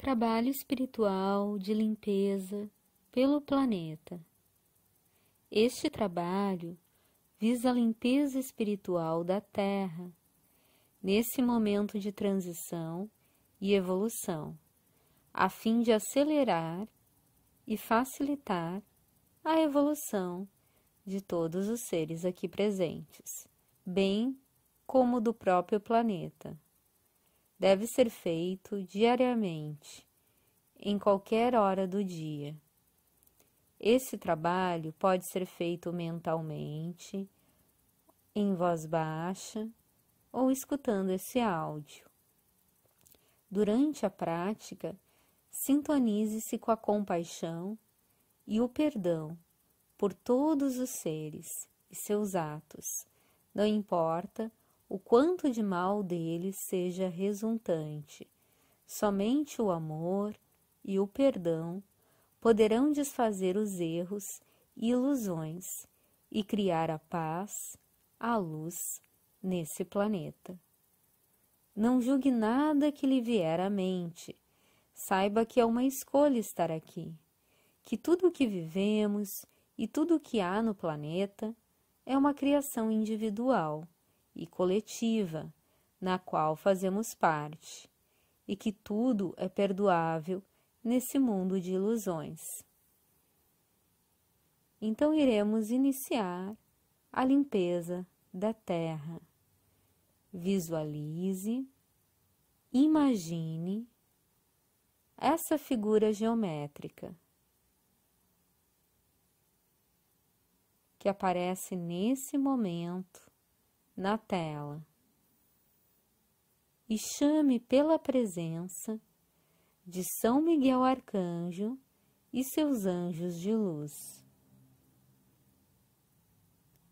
trabalho espiritual de limpeza pelo planeta. Este trabalho visa a limpeza espiritual da Terra nesse momento de transição e evolução, a fim de acelerar e facilitar a evolução de todos os seres aqui presentes, bem como do próprio planeta deve ser feito diariamente, em qualquer hora do dia. Esse trabalho pode ser feito mentalmente, em voz baixa ou escutando esse áudio. Durante a prática, sintonize-se com a compaixão e o perdão por todos os seres e seus atos, não importa o quanto de mal dele seja resultante. Somente o amor e o perdão poderão desfazer os erros e ilusões e criar a paz, a luz nesse planeta. Não julgue nada que lhe vier à mente. Saiba que é uma escolha estar aqui, que tudo o que vivemos e tudo o que há no planeta é uma criação individual e coletiva, na qual fazemos parte, e que tudo é perdoável nesse mundo de ilusões. Então iremos iniciar a limpeza da Terra. Visualize, imagine essa figura geométrica que aparece nesse momento na tela e chame pela presença de São Miguel Arcanjo e seus anjos de luz.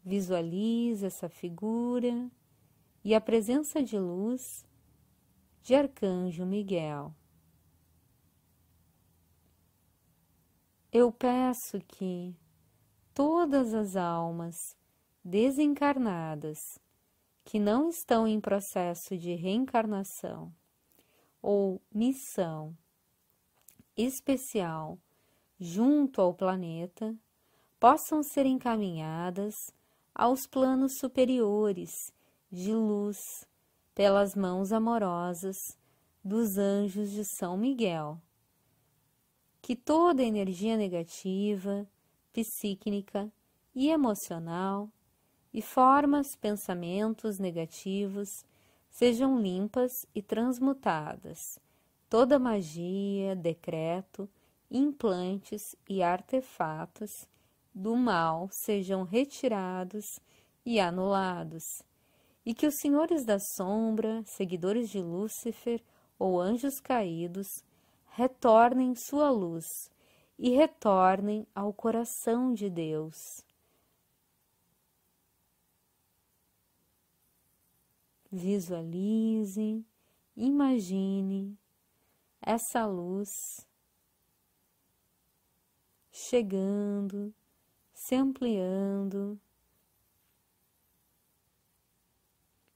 Visualize essa figura e a presença de luz de Arcanjo Miguel. Eu peço que todas as almas desencarnadas que não estão em processo de reencarnação ou missão especial junto ao planeta possam ser encaminhadas aos planos superiores de luz pelas mãos amorosas dos anjos de São Miguel. Que toda energia negativa, psíquica e emocional e formas, pensamentos negativos sejam limpas e transmutadas. Toda magia, decreto, implantes e artefatos do mal sejam retirados e anulados, e que os senhores da sombra, seguidores de Lúcifer ou anjos caídos, retornem sua luz e retornem ao coração de Deus. Visualize, imagine essa luz chegando, se ampliando.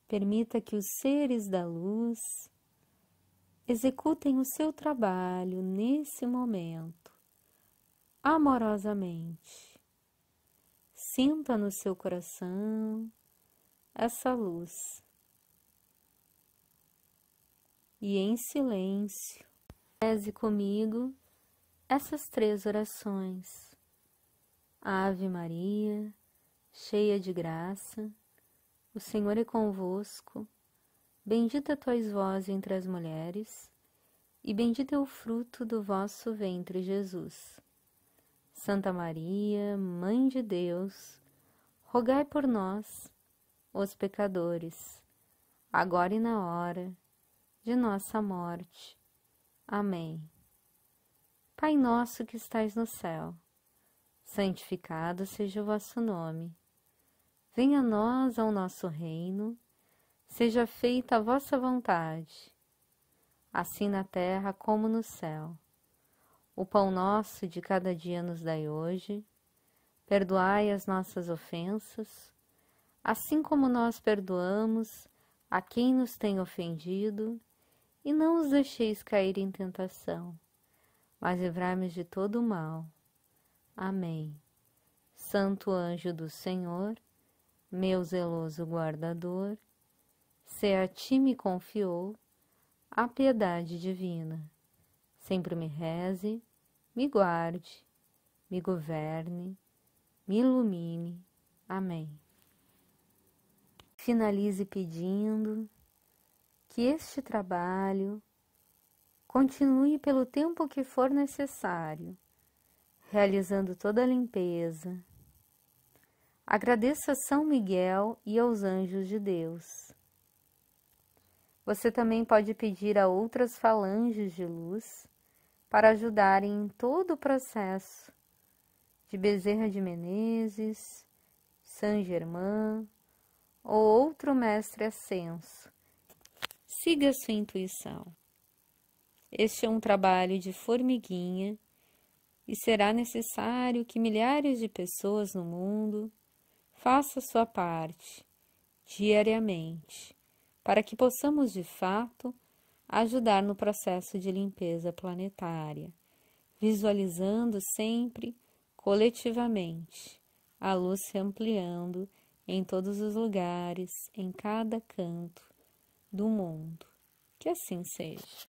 Permita que os seres da luz executem o seu trabalho nesse momento, amorosamente. Sinta no seu coração essa luz e em silêncio. Reze comigo essas três orações. Ave Maria, cheia de graça, o Senhor é convosco. Bendita sois vós entre as mulheres, e bendito é o fruto do vosso ventre, Jesus. Santa Maria, Mãe de Deus, rogai por nós, os pecadores, agora e na hora de nossa morte. Amém. Pai nosso que estais no céu, santificado seja o vosso nome. Venha a nós ao nosso reino, seja feita a vossa vontade, assim na terra como no céu. O pão nosso de cada dia nos dai hoje, perdoai as nossas ofensas, assim como nós perdoamos a quem nos tem ofendido e não os deixeis cair em tentação, mas livrai-me de todo o mal. Amém. Santo anjo do Senhor, meu zeloso guardador, se a ti me confiou a piedade divina, sempre me reze, me guarde, me governe, me ilumine. Amém. Finalize pedindo que este trabalho continue pelo tempo que for necessário, realizando toda a limpeza. Agradeça a São Miguel e aos anjos de Deus. Você também pode pedir a outras falanges de luz para ajudarem em todo o processo de Bezerra de Menezes, San Germain ou outro mestre ascenso Siga sua intuição. Este é um trabalho de formiguinha e será necessário que milhares de pessoas no mundo façam sua parte diariamente para que possamos de fato ajudar no processo de limpeza planetária, visualizando sempre coletivamente a luz se ampliando em todos os lugares, em cada canto do mundo. Que assim seja.